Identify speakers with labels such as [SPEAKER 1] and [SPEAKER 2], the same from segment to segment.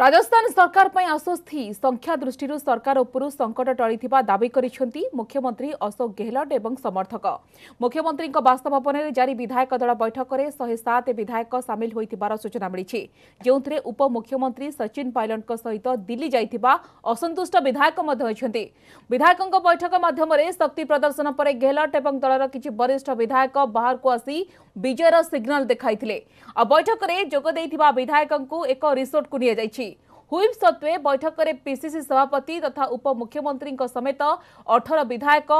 [SPEAKER 1] ରାଜସ୍ଥାନ ସରକାର ପାଇଁ ଆଶ୍ୱସ୍ତି ସଂଖ୍ୟା ଦୃଷ୍ଟିରୁ ସରକାର ଉପରୁ ସଙ୍କଟ ଟଳିଥିବା ଦାବି କରିଛନ୍ତି ମୁଖ୍ୟମନ୍ତ୍ରୀ ଅଶୋକ ଗେହଲଟ ଏବଂ ସମର୍ଥକ ମୁଖ୍ୟମନ୍ତ୍ରୀଙ୍କ ବାସଭବନରେ ଜାରି ବିଧାୟକ ଦଳ ବୈଠକରେ ଶହେ ସାତ ବିଧାୟକ ସାମିଲ ହୋଇଥିବାର ସୂଚନା ମିଳିଛି ଯେଉଁଥିରେ ଉପମୁଖ୍ୟମନ୍ତ୍ରୀ ସଚିନ ପାଇଲଟଙ୍କ ସହିତ ଦିଲ୍ଲୀ ଯାଇଥିବା ଅସନ୍ତୁଷ୍ଟ ବିଧାୟକ ମଧ୍ୟ ଅଛନ୍ତି ବିଧାୟକଙ୍କ ବୈଠକ ମାଧ୍ୟମରେ ଶକ୍ତି ପ୍ରଦର୍ଶନ ପରେ ଗେହଲଟ ଏବଂ ଦଳର କିଛି ବରିଷ୍ଠ ବିଧାୟକ ବାହାରକୁ ଆସି ବିଜୟର ସିଗ୍ନାଲ ଦେଖାଇଥିଲେ ଆଉ ବୈଠକରେ ଯୋଗ ଦେଇଥିବା ବିଧାୟକଙ୍କୁ ଏକ ରିସୋର୍ଟକୁ ନିଆଯାଇଛି হুইপ সত্ত্বে বৈঠকরে পিসিসি সভাপতি তথা উপমুখ্যমন্ত্রী সমেত অঠর বিধায়ক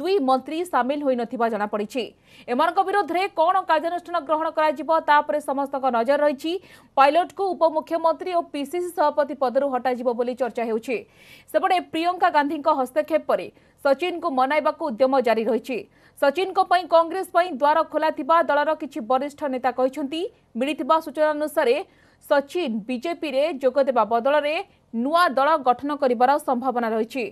[SPEAKER 1] দুই মন্ত্রী সামিল হয়ে জনাপড়ি এমান বিরোধে কণ কার্যানুষ্ঠান গ্রহণ করা তাপরে সমস্ত নজর রয়েছে পাইলটকু উপমুখ্যমন্ত্রী ও পিসিসি সভাপতি পদর হটা বলে চর্চা হচ্ছে সেপটে প্রিয়ঙ্কা গান্ধী হস্তক্ষেপ পরে সচিনকু মনাইবা উদ্যম জারি রয়েছে সচিনকো পাই কংগ্রেস পাই দ্বার খোলা দলর কিছু বরিষ্ঠ নেতা মিলিথিবা সূচনা অনুসারে ସଚିନ ବିଜେପିରେ ଯୋଗଦେବା ବଦଳରେ ନୂଆ ଦଳ गठन कर संभावना रही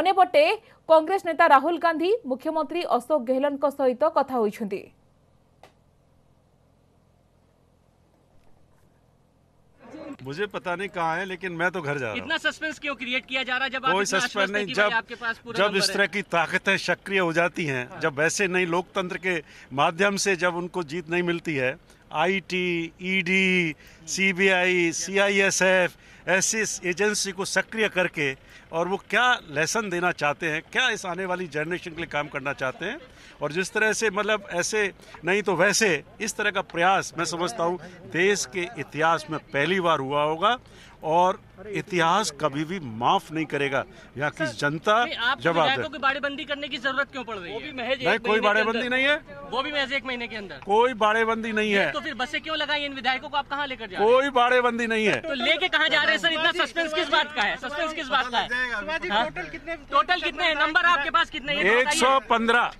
[SPEAKER 1] अनेपटे कांग्रेस नेता राहुल गांधी मुख्यमंत्री अशोक गेहलोत सहित କଥା ହୋଇଛନ୍ତି
[SPEAKER 2] मुझे पता नहीं कहाँ है लेकिन मैं तो घर जा रहा हूँ इतना सस्पेंस क्यों क्रिएट किया जा रहा है जब कोई सस्पेंस नहीं जब आपके पास पूरा जब इस तरह की ताकतें सक्रिय हो जाती हैं हाँ। जब ऐसे नहीं लोकतंत्र के माध्यम से जब उनको जीत नहीं मिलती है आईटी, ईडी, सीबीआई, सीआईएसएफ ऐसी एजेंसी को सक्रिय करके और वो क्या लेसन देना चाहते हैं क्या इस आने वाली जनरेशन के लिए काम करना चाहते हैं और जिस तरह से मतलब ऐसे नहीं तो वैसे इस तरह का प्रयास मैं समझता हूँ देश के इतिहास में पहली बार हुआ होगा और इतिहास कभी भी माफ नहीं करेगा यहाँ की जनता तो जवाब दे बाड़ेबंदी करने की जरूरत क्यों पड़ रही है नहीं कोई बाड़ेबंदी नहीं है वो भी महज एक महीने के अंदर कोई बाड़ेबंदी नहीं है तो फिर बसे क्यों लगाई इन विधायकों को आप कहाँ लेकर जा कोई बाड़ेबंदी नहीं है तो लेके कहा जा रहे हैं सर इतना सस्पेंस किस बात का है सस्पेंस किस बात का है टोटल हाँ? कितने
[SPEAKER 1] नंबर आपके पास कितने एक सौ पंद्रह